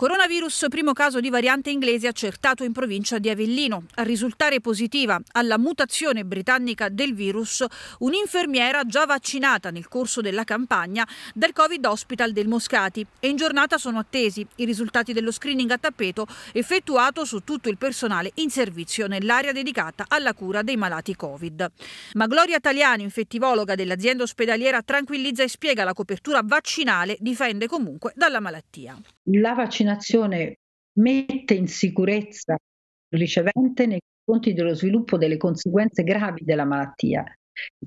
Coronavirus, primo caso di variante inglese accertato in provincia di Avellino. A risultare positiva alla mutazione britannica del virus, un'infermiera già vaccinata nel corso della campagna dal Covid Hospital del Moscati e in giornata sono attesi i risultati dello screening a tappeto effettuato su tutto il personale in servizio nell'area dedicata alla cura dei malati Covid. Ma Gloria Taliani, infettivologa dell'azienda ospedaliera, tranquillizza e spiega la copertura vaccinale difende comunque dalla malattia. La vaccinazione vaccinazione mette in sicurezza il ricevente nei confronti dello sviluppo delle conseguenze gravi della malattia.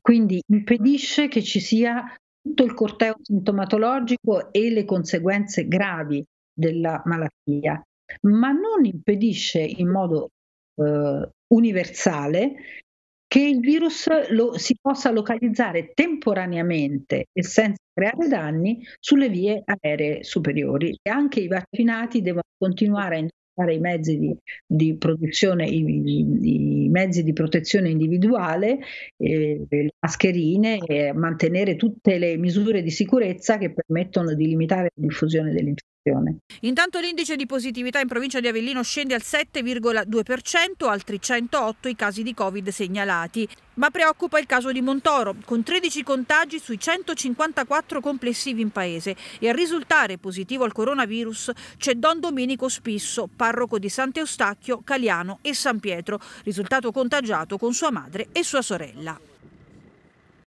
Quindi impedisce che ci sia tutto il corteo sintomatologico e le conseguenze gravi della malattia, ma non impedisce in modo eh, universale che il virus lo, si possa localizzare temporaneamente e senza creare danni sulle vie aeree superiori. E anche i vaccinati devono continuare a indossare i mezzi di, di produzione, i, i, i, mezzi di protezione individuale, eh, le mascherine e mantenere tutte le misure di sicurezza che permettono di limitare la diffusione dell'infezione situazione. Intanto l'indice di positività in provincia di Avellino scende al 7,2%, altri 108 i casi di Covid segnalati. Ma preoccupa il caso di Montoro, con 13 contagi sui 154 complessivi in paese e a risultare positivo al coronavirus c'è Don Domenico Spisso, parroco di Sant'Eustachio, Caliano e San Pietro, risultato contagiato con sua madre e sua sorella.